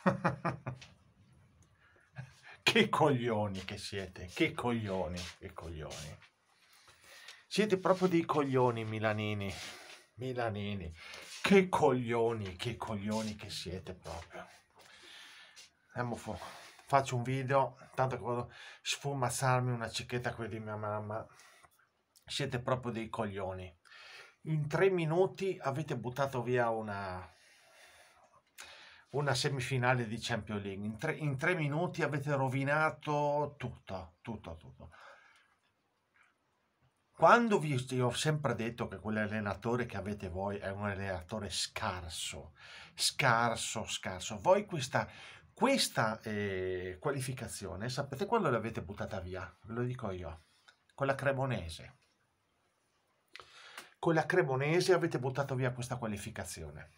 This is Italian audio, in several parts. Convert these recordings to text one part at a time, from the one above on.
che coglioni che siete, che coglioni, che coglioni. Siete proprio dei coglioni milanini, milanini. Che coglioni, che coglioni che siete proprio. Andiamo fu- faccio un video, tanto che vado sfumazzarmi una cicchetta qui di mia mamma. Siete proprio dei coglioni. In tre minuti avete buttato via una, una semifinale di Champions League. In tre, in tre minuti avete rovinato tutto, tutto, tutto. Quando vi io ho sempre detto che quell'allenatore che avete voi è un allenatore scarso, scarso, scarso, voi questa, questa eh, qualificazione, sapete quando l'avete buttata via? Ve lo dico io, con la Cremonese. Con la Cremonese avete buttato via questa qualificazione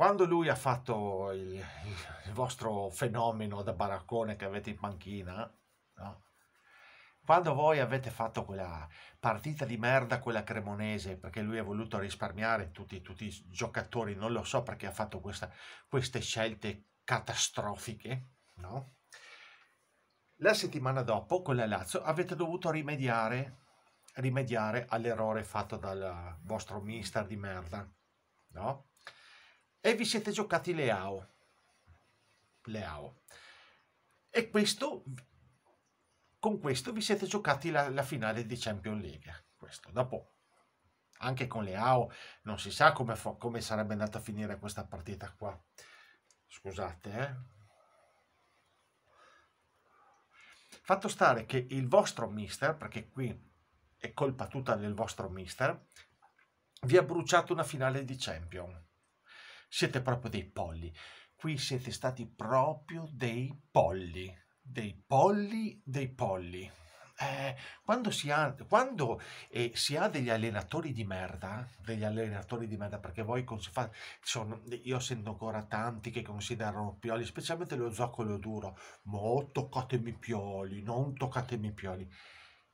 quando lui ha fatto il, il, vostro fenomeno da baraccone che avete in panchina, no? quando voi avete fatto quella partita di merda, quella cremonese, perché lui ha voluto risparmiare tutti, tutti i giocatori, non lo so perché ha fatto questa, queste scelte catastrofiche, no? la settimana dopo con la Lazio avete dovuto rimediare, rimediare all'errore fatto dal vostro mister di merda, no? e vi siete giocati le AO. E questo, con questo vi siete giocati la, la finale di Champions League. Questo, dopo anche con le non si sa come, come, sarebbe andata a finire questa partita qua scusate eh. fatto stare che il vostro mister perché qui è colpa tutta del vostro mister vi ha bruciato una finale di champion siete proprio dei polli. Qui siete stati proprio dei polli, dei polli, dei polli. Eh, quando, si ha, quando eh, si ha, degli allenatori di merda, degli allenatori di merda, perché voi fa, sono, io sento ancora tanti che considerano Pioli, specialmente lo zoccolo duro, ma toccatemi Pioli, non toccatemi Pioli.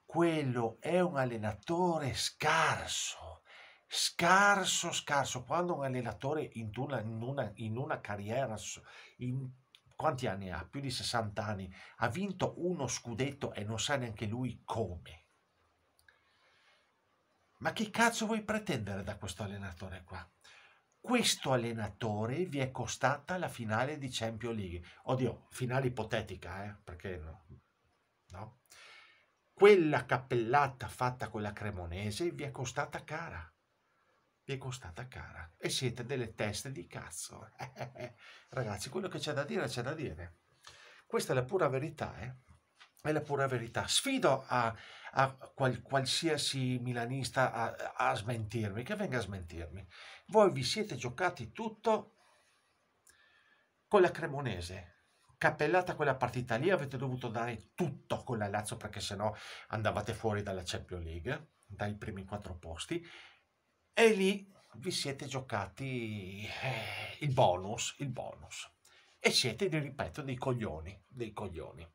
Quello è un allenatore scarso, scarso, scarso. Quando un allenatore in una, in una, in una carriera, in, quanti anni ha? Più di 60 anni, ha vinto uno scudetto e non sa neanche lui come. Ma che cazzo vuoi pretendere da questo allenatore qua? Questo allenatore vi è costata la finale di Champions League. Oddio, finale ipotetica, eh? Perché no? no? Quella cappellata fatta con la Cremonese vi è costata cara vi è costata cara e siete delle teste di cazzo. Ragazzi, quello che c'è da dire c'è da dire. Questa è la pura verità, eh? È la pura verità. Sfido a, a qual, qualsiasi milanista a, a smentirmi, che venga a smentirmi. Voi vi siete giocati tutto con la Cremonese, cappellata quella partita lì avete dovuto dare tutto con la Lazio perché sennò andavate fuori dalla Champions League dai primi quattro posti e lì vi siete giocati eh, il bonus, il bonus. E siete, ripeto, dei coglioni, dei coglioni.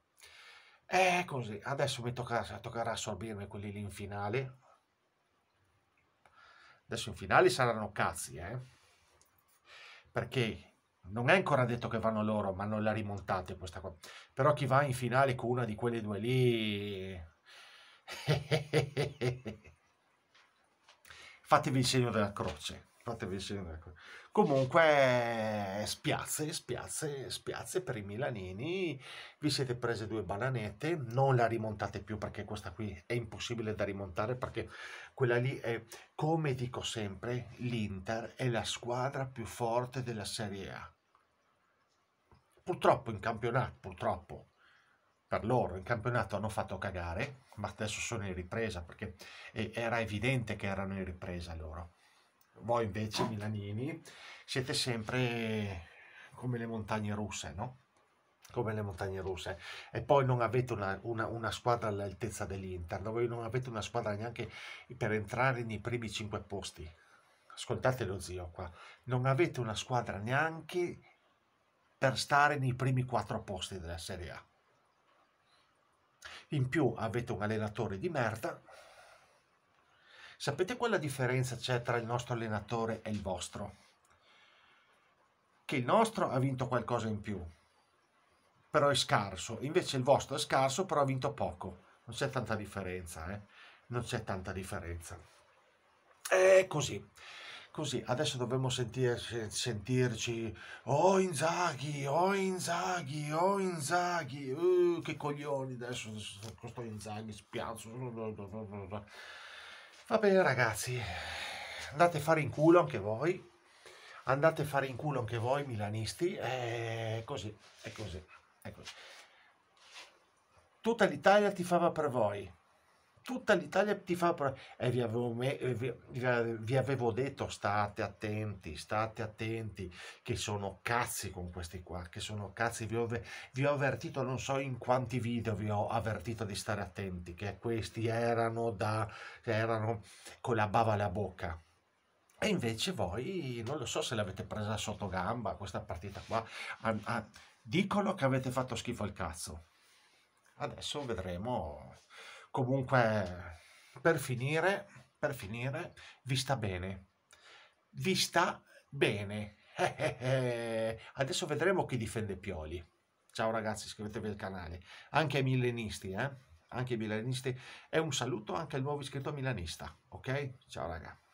E così, adesso mi tocca, toccherà assorbirmi quelli lì in finale. Adesso in finale saranno cazzi, eh? Perché non è ancora detto che vanno loro, ma non la rimontate questa qua. Però chi va in finale con una di quelle due lì... Eh, eh, fatevi il segno della croce. Fatevi il segno della croce. Comunque, eh, spiazze, spiazze, spiazze per i milanini. Vi siete prese due bananette, non la rimontate più perché questa qui è impossibile da rimontare perché quella lì è, come dico sempre, l'Inter è la squadra più forte della Serie A. Purtroppo in campionato, purtroppo, per loro in campionato hanno fatto cagare, ma adesso sono in ripresa perché eh, era evidente che erano in ripresa loro. Voi invece, certo. milanini, siete sempre come le montagne russe, no? Come le montagne russe. E poi non avete una, una, una squadra all'altezza dell'Inter, voi non avete una squadra neanche per entrare nei primi cinque posti. Ascoltate lo zio qua. Non avete una squadra neanche per stare nei primi quattro posti della Serie A in più avete un allenatore di merda. Sapete quella differenza c'è tra il nostro allenatore e il vostro? Che il nostro ha vinto qualcosa in più, però è scarso. Invece il vostro è scarso, però ha vinto poco. Non c'è tanta differenza, eh? Non c'è tanta differenza. È così così adesso dovremmo sentirci, sentirci oh Inzaghi, oh Inzaghi, oh Inzaghi, uh, che coglioni adesso, adesso questo Inzaghi spiazzo. Va bene ragazzi, andate a fare in culo anche voi, andate a fare in culo anche voi milanisti, è così, è così, è così. Tutta l'Italia ti fava per voi tutta l'Italia ti fa e vi avevo, vi, vi avevo, detto state attenti state attenti che sono cazzi con questi qua che sono cazzi vi ho, vi ho avvertito non so in quanti video vi ho avvertito di stare attenti che questi erano da erano con la bava alla bocca e invece voi non lo so se l'avete presa sotto gamba questa partita qua ah, ah, dicono che avete fatto schifo al cazzo adesso vedremo Comunque, per finire, per finire, vi sta bene. Vi sta bene. Eh, eh, eh. Adesso vedremo chi difende Pioli. Ciao ragazzi, iscrivetevi al canale. Anche ai millenisti, eh? Anche ai millenisti. E un saluto anche al nuovo iscritto milanista, ok? Ciao ragazzi.